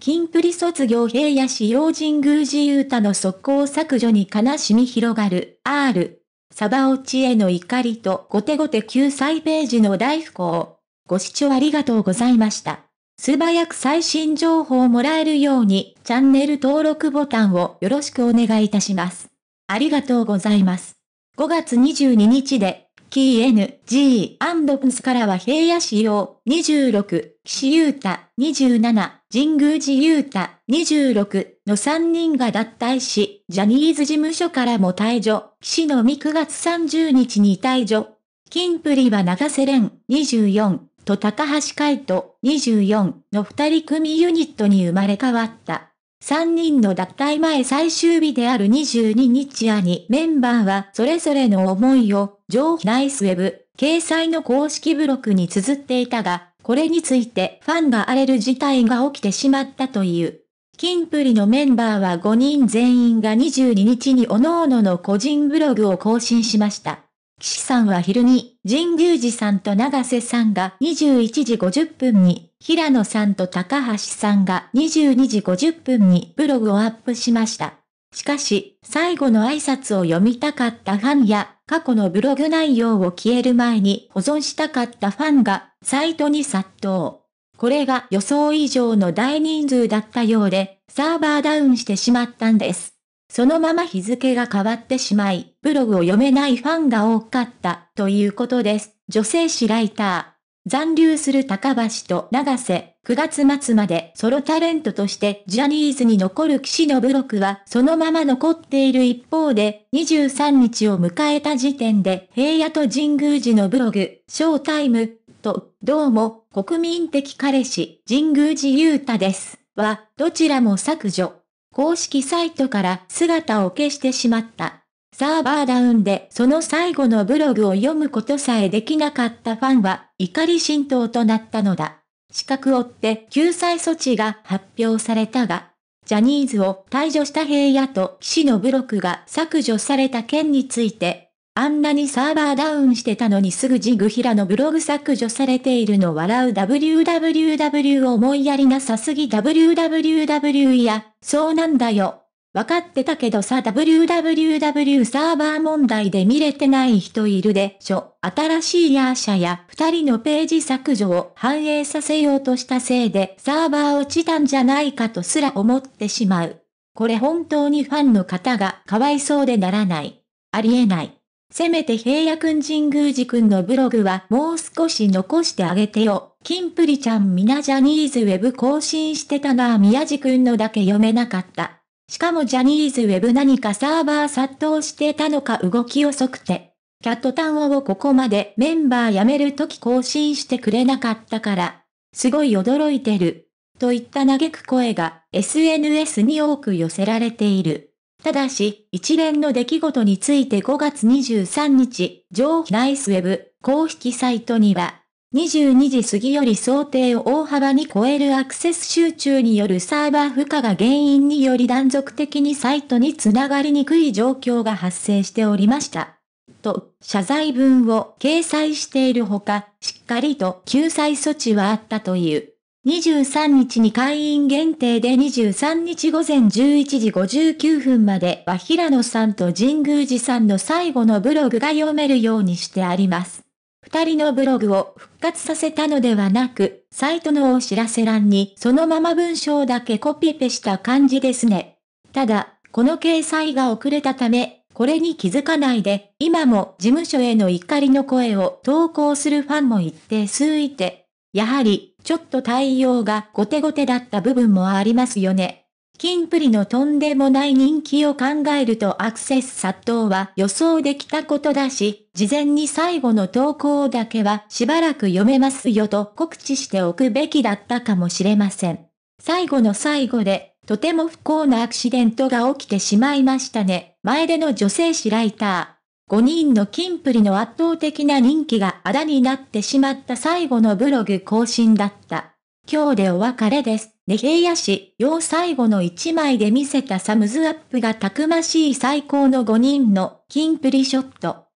金プリ卒業平野市用神宮寺勇太の速攻削除に悲しみ広がる、R。サバ落ちへの怒りと後手後手救済ページの大不幸。ご視聴ありがとうございました。素早く最新情報をもらえるように、チャンネル登録ボタンをよろしくお願いいたします。ありがとうございます。5月22日で KNG&PS からは平野仕様26、岸優太27、神宮寺優太26の3人が脱退し、ジャニーズ事務所からも退場、岸のみ9月30日に退場。金プリは長瀬恋24と高橋海人24の2人組ユニットに生まれ変わった。3人の脱退前最終日である22日夜にメンバーはそれぞれの思いを、上ナイスウェブ、掲載の公式ブログに綴っていたが、これについてファンが荒れる事態が起きてしまったという。キンプリのメンバーは5人全員が22日に各々の個人ブログを更新しました。岸さんは昼に、神宮寺さんと長瀬さんが21時50分に平野さんと高橋さんが22時50分にブログをアップしました。しかし、最後の挨拶を読みたかったファンや、過去のブログ内容を消える前に保存したかったファンが、サイトに殺到。これが予想以上の大人数だったようで、サーバーダウンしてしまったんです。そのまま日付が変わってしまい、ブログを読めないファンが多かったということです。女性誌ライター。残留する高橋と長瀬、9月末までソロタレントとしてジャニーズに残る騎士のロックはそのまま残っている一方で、23日を迎えた時点で平野と神宮寺のブログ、ショータイム、と、どうも、国民的彼氏、神宮寺優太です、は、どちらも削除。公式サイトから姿を消してしまった。サーバーダウンでその最後のブログを読むことさえできなかったファンは怒り浸透となったのだ。資格を追って救済措置が発表されたが、ジャニーズを退場した平野と騎士のブログが削除された件について、あんなにサーバーダウンしてたのにすぐジグヒラのブログ削除されているの笑う www 思いやりなさすぎ www や、そうなんだよ。わかってたけどさ WWW サーバー問題で見れてない人いるでしょ。新しいヤーシャや二人のページ削除を反映させようとしたせいでサーバー落ちたんじゃないかとすら思ってしまう。これ本当にファンの方がかわいそうでならない。ありえない。せめて平野くん神宮寺くんのブログはもう少し残してあげてよ。金プリちゃんみなジャニーズウェブ更新してたな宮寺くんのだけ読めなかった。しかもジャニーズウェブ何かサーバー殺到してたのか動き遅くて。キャットタンオをここまでメンバー辞めるとき更新してくれなかったから、すごい驚いてる。といった嘆く声が SNS に多く寄せられている。ただし、一連の出来事について5月23日、上ナイスウェブ公式サイトには、22時過ぎより想定を大幅に超えるアクセス集中によるサーバー負荷が原因により断続的にサイトにつながりにくい状況が発生しておりました。と、謝罪文を掲載しているほか、しっかりと救済措置はあったという。23日に会員限定で23日午前11時59分までは平野さんと神宮寺さんの最後のブログが読めるようにしてあります。二人のブログを復活させたのではなく、サイトのお知らせ欄にそのまま文章だけコピペした感じですね。ただ、この掲載が遅れたため、これに気づかないで、今も事務所への怒りの声を投稿するファンも一定数いて、やはり、ちょっと対応が後手後手だった部分もありますよね。キンプリのとんでもない人気を考えるとアクセス殺到は予想できたことだし、事前に最後の投稿だけはしばらく読めますよと告知しておくべきだったかもしれません。最後の最後で、とても不幸なアクシデントが起きてしまいましたね。前での女性誌ライター。5人のキンプリの圧倒的な人気があだになってしまった最後のブログ更新だった。今日でお別れです。ね平野市、要最後の1枚で見せたサムズアップがたくましい最高の5人の金プリショット。